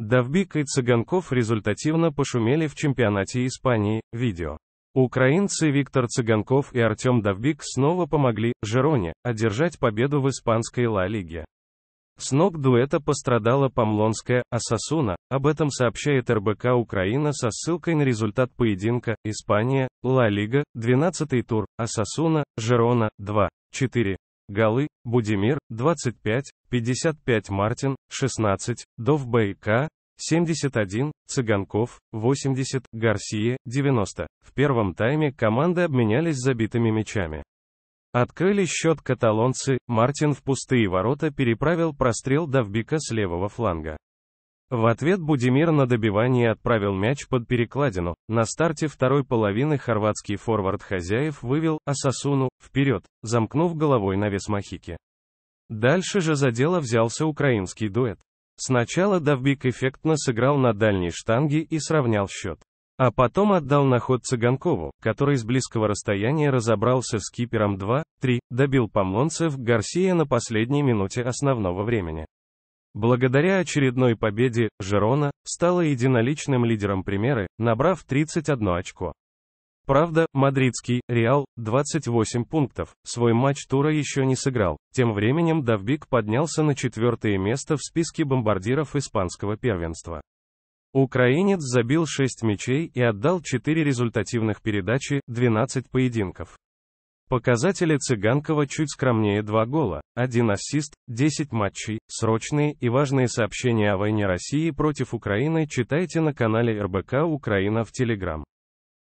Давбик и Цыганков результативно пошумели в чемпионате Испании. Видео. Украинцы Виктор Цыганков и Артем Давбик снова помогли Жероне одержать победу в испанской Ла-лиге. С ног дуэта пострадала Помлонская, а Сосуна, об этом сообщает РБК Украина со ссылкой на результат поединка, Испания, Ла-Лига, 12 тур, а Сосуна, Жерона, 2, 4, голы, Будимир, 25, 55 Мартин, 16, Довбей К, 71, Цыганков, 80, Гарсия, 90. В первом тайме команды обменялись забитыми мячами. Открыли счет каталонцы, Мартин в пустые ворота переправил прострел Давбика с левого фланга. В ответ Будимир на добивание отправил мяч под перекладину. На старте второй половины хорватский форвард хозяев вывел Асасуну вперед, замкнув головой на вес Махики. Дальше же за дело взялся украинский дуэт. Сначала Давбик эффектно сыграл на дальней штанге и сравнял счет. А потом отдал на ход Цыганкову, который с близкого расстояния разобрался с кипером 2-3, добил Помлонцев Гарсия на последней минуте основного времени. Благодаря очередной победе, Жерона стала единоличным лидером примеры, набрав 31 очко. Правда, мадридский «Реал» 28 пунктов, свой матч тура еще не сыграл. Тем временем Давбик поднялся на четвертое место в списке бомбардиров испанского первенства. Украинец забил 6 мячей и отдал 4 результативных передачи, 12 поединков. Показатели Цыганкова чуть скромнее 2 гола, 1 ассист, 10 матчей. Срочные и важные сообщения о войне России против Украины читайте на канале РБК Украина в Телеграм.